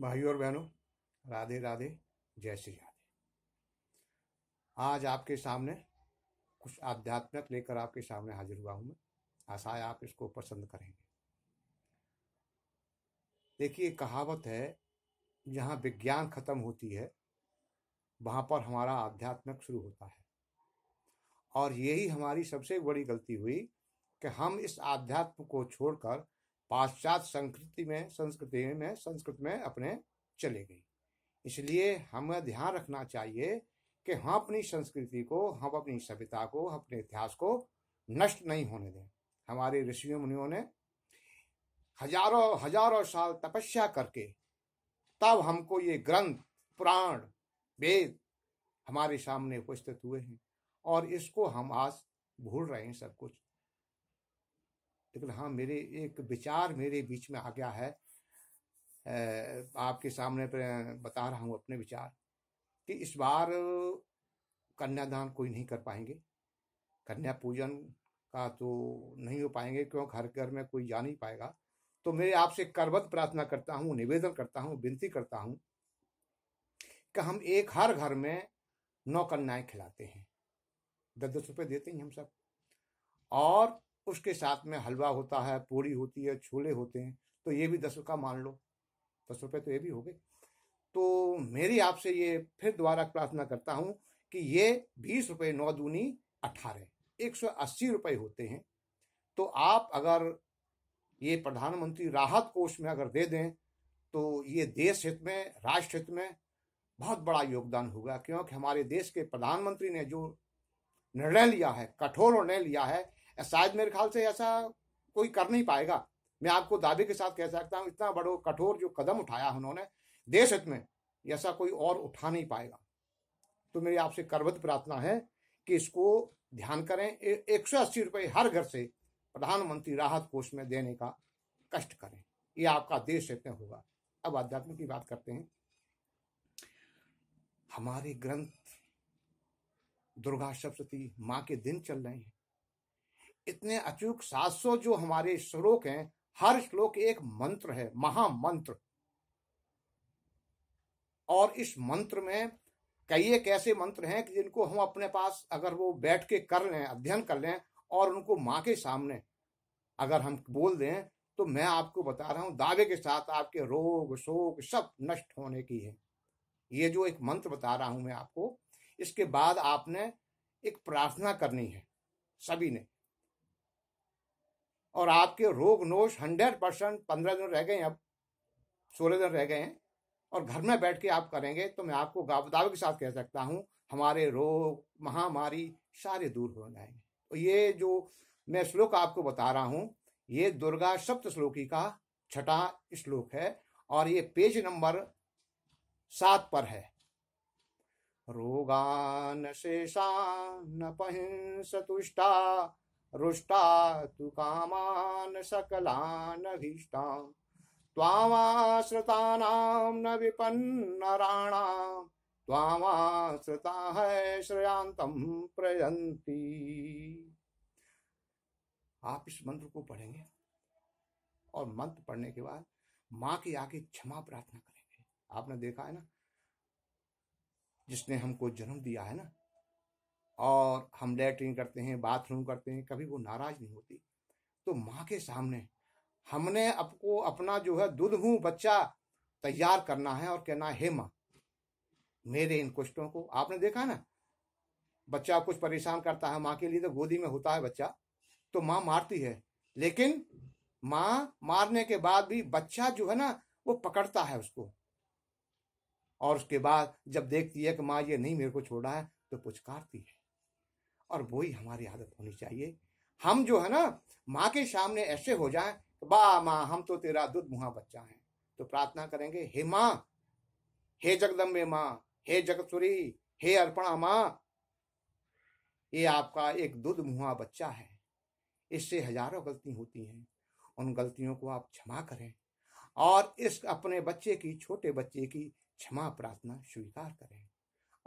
भाइयों और बहनों राधे राधे जय श्री राधे आज आपके सामने कुछ आध्यात्मिक लेकर आपके सामने हाजिर हुआ हूं मैं आशा आप इसको पसंद करेंगे देखिए कहावत है जहाँ विज्ञान खत्म होती है वहाँ पर हमारा आध्यात्मिक शुरू होता है और यही हमारी सबसे बड़ी गलती हुई कि हम इस आध्यात्म को छोड़कर पाश्चात्य संस्कृति में संस्कृति में संस्कृत में अपने चले गई इसलिए हमें ध्यान रखना चाहिए कि हम अपनी संस्कृति को हम अपनी सभ्यता को अपने इतिहास को नष्ट नहीं होने दें हमारे ऋषियों मुनियों ने हजारों हजारों साल तपस्या करके तब हमको ये ग्रंथ पुराण वेद हमारे सामने उपस्थित हुए हैं और इसको हम आज भूल रहे हैं सब कुछ लेकिन हाँ मेरे एक विचार मेरे बीच में आ गया है आपके सामने पर बता रहा हूँ अपने विचार कि इस बार कन्यादान कोई नहीं कर पाएंगे कन्या पूजन का तो नहीं हो पाएंगे क्यों घर घर में कोई जा नहीं पाएगा तो मेरे आपसे करबद्ध प्रार्थना करता हूँ निवेदन करता हूँ विनती करता हूँ कि हम एक हर घर में नौ कन्याएं खिलाते हैं दस दस रुपये देते हैं हम सब और उसके साथ में हलवा होता है पूरी होती है छोले होते हैं तो ये भी दस का मान लो दस रुपये तो ये भी हो गए तो मेरी आपसे ये फिर दोबारा प्रार्थना करता हूँ कि ये बीस रुपये नौ दूनी अठारह एक सौ अस्सी रुपये होते हैं तो आप अगर ये प्रधानमंत्री राहत कोष में अगर दे दें तो ये देश हित में राष्ट्र हित में बहुत बड़ा योगदान होगा क्योंकि हमारे देश के प्रधानमंत्री ने जो निर्णय लिया है कठोर निर्णय लिया है शायद मेरे ख्याल से ऐसा कोई कर नहीं पाएगा मैं आपको दावे के साथ कह सकता हूँ इतना बड़ो कठोर जो कदम उठाया उन्होंने देश हित में ऐसा कोई और उठा नहीं पाएगा तो मेरी आपसे करवत प्रार्थना है कि इसको ध्यान करें एक सौ अस्सी रुपये हर घर से प्रधानमंत्री राहत कोष में देने का कष्ट करें ये आपका देश हित में होगा अब अध्यात्म की बात करते हैं हमारे ग्रंथ दुर्गा सप्तती माँ के दिन चल रहे हैं इतने अचूक सात जो हमारे श्लोक हैं हर श्लोक एक मंत्र है महामंत्र और इस मंत्र में कई एक ऐसे मंत्र हैं कि जिनको हम अपने पास अगर वो बैठ के कर लें अध्ययन कर लें और उनको माँ के सामने अगर हम बोल दें तो मैं आपको बता रहा हूं दावे के साथ आपके रोग शोक सब नष्ट होने की है ये जो एक मंत्र बता रहा हूं मैं आपको इसके बाद आपने एक प्रार्थना करनी है सभी ने और आपके रोग नोश हंड्रेड परसेंट पंद्रह दिन रह गए अब सोलह दिन रह गए हैं और घर में बैठ के आप करेंगे तो मैं आपको दावे के साथ कह सकता हूँ हमारे रोग महामारी सारे दूर हो जाएंगे तो ये जो मैं श्लोक आपको बता रहा हूँ ये दुर्गा सप्त श्लोकी का छठा श्लोक है और ये पेज नंबर सात पर है रोगान शेषान पहिंसतुष्टा रुष्टा तु सकलान सकलानभीष्टाम् त्वामाश्रितानां न विपन्नराणां त्वामाश्रिता है श्रेयांतम प्रयंती आप इस मंत्र को पढ़ेंगे और मंत्र पढ़ने के बाद माँ की आगे क्षमा प्रार्थना करेंगे आपने देखा है ना जिसने हमको जन्म दिया है ना और हम लेटरिन करते हैं बाथरूम करते हैं कभी वो नाराज नहीं होती तो माँ के सामने हमने आपको अपना जो है दूध बच्चा तैयार करना है और कहना है माँ मेरे इन कुष्टों को आपने देखा ना बच्चा कुछ परेशान करता है माँ के लिए तो गोदी में होता है बच्चा तो माँ मारती है लेकिन माँ मारने के बाद भी बच्चा जो है ना वो पकड़ता है उसको और उसके बाद जब देखती है कि माँ ये नहीं मेरे को छोड़ा है तो पुचकारती है और वही हमारी आदत होनी चाहिए हम जो है ना माँ के सामने ऐसे हो जाए बा माँ हम तो तेरा दुध मुहा बच्चा है तो प्रार्थना करेंगे हे माँ हे जगदम्बे माँ हे जगतुरी हे अर्पणा माँ ये आपका एक दुध मुहा बच्चा है इससे हजारों गलती होती हैं उन गलतियों को आप क्षमा करें और इस अपने बच्चे की छोटे बच्चे की क्षमा प्रार्थना स्वीकार करें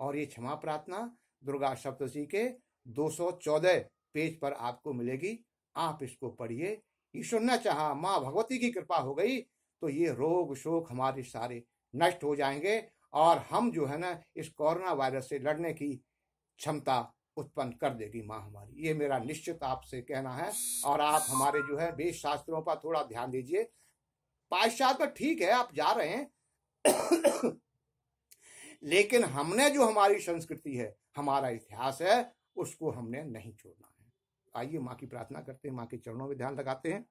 और ये क्षमा प्रार्थना दुर्गा सप्तशी के 214 पेज पर आपको मिलेगी आप इसको पढ़िए ईश्वर ने चाह माँ भगवती की कृपा हो गई तो ये रोग शोक हमारे सारे नष्ट हो जाएंगे और हम जो है ना इस कोरोना वायरस से लड़ने की क्षमता उत्पन्न कर देगी माँ हमारी ये मेरा निश्चित आपसे कहना है और आप हमारे जो है वेद शास्त्रों पर थोड़ा ध्यान दीजिए पर तो ठीक है आप जा रहे हैं लेकिन हमने जो हमारी संस्कृति है हमारा इतिहास है उसको हमने नहीं छोड़ना है आइए माँ की प्रार्थना करते हैं माँ के चरणों में ध्यान लगाते हैं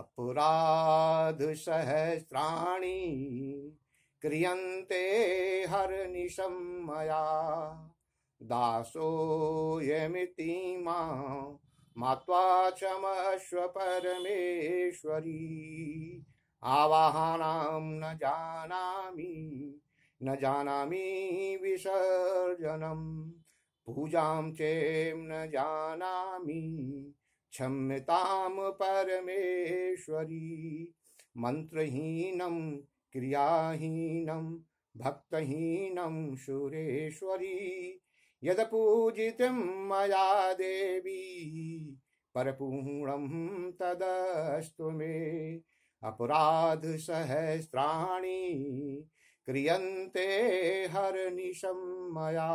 अपराध सहस्राणी क्रियंते हर निशमया दासो मां मात्वा क्षमस्व परमेश्वरी आवाहानां न जानामि न जानामि विसर्जनम पूजां चेम न जानामि क्षम्यतां परमेश्वरी मन्त्रहीनं क्रियाहीनं भक्तहीनं सुरेश्वरी यदपूजितं मया देवी परपूर्णं तदस्तु मे अपराधसहस्राणि क्रियन्ते हरनिशं मया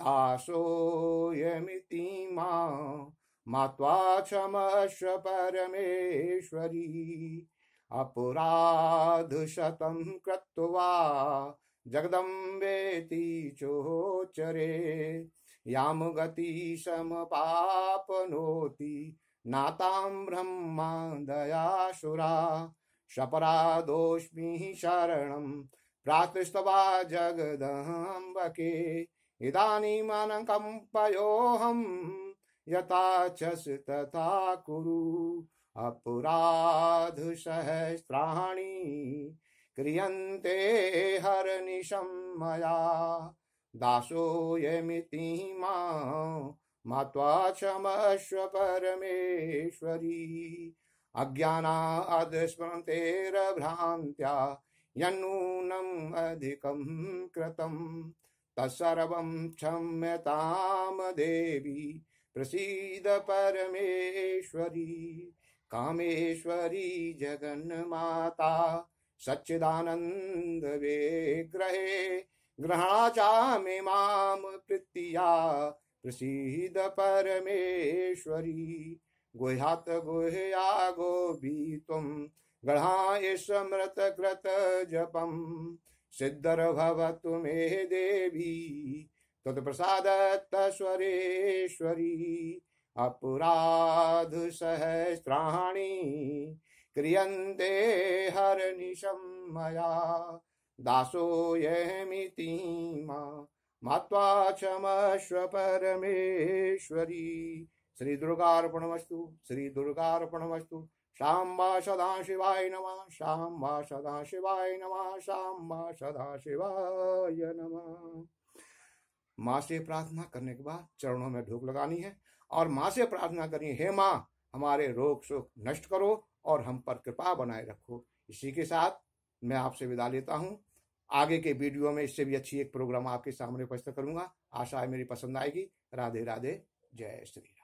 दासोऽयमिति मा मात्वा क्षमस्व परमेश्वरी अपराधशतं कृत्वा जगदम्बेति चोचरे यां गति समपापनोति नातां ब्रह्मा दयासुरा शपरादोऽस्मि शरणं प्रातस्तवा जगदम्बके इदानीमनकम्पयोऽहम् यथा च तथा कुरु अपराधसहस्राणि क्रियन्ते हरनिशं मया दासोऽयमिति मा मात्वा क्षमस्व परमेश्वरी अज्ञाना अधस्मृतेर्भ्रान्त्या यन्नूनम् अधिकं कृतम् त सर्वम क्षमया तं देवी પ્રસિદ પરમેશ્વરી કામેશ્વરી જગન્માતા સચ્ચિદાનંદ વે ગ્રહે ગ્રહાચામી મામ કૃતિયા પ્રસિદ પરમેશ્વરી ગોહાત ગોહે આગોબી તુમ ગઢાય સમ્રતકૃત જપમ सिद्धर सिद्धर्भवतु मे देवी त्वत्प्रसादत्तस्वरेश्वरी अपराधसहस्राणि क्रियन्ते हरनिशं मया दासोऽयमिति मा मात्वा क्षमस्व परमेश्वरी श्री श्रीदुर्गार्पणमस्तु शाम्बा सदा शिवाय नमः शाम्बा सदा शिवाय नमः शाम्बा सदा शिवाय नमः माँ से प्रार्थना करने के बाद चरणों में ढोक लगानी है और माँ से प्रार्थना करनी हे माँ हमारे रोग सुख नष्ट करो और हम पर कृपा बनाए रखो इसी के साथ मैं आपसे विदा लेता हूँ आगे के वीडियो में इससे भी अच्छी एक प्रोग्राम आपके सामने उपस्थित करूंगा आशा है मेरी पसंद आएगी राधे राधे जय श्री राम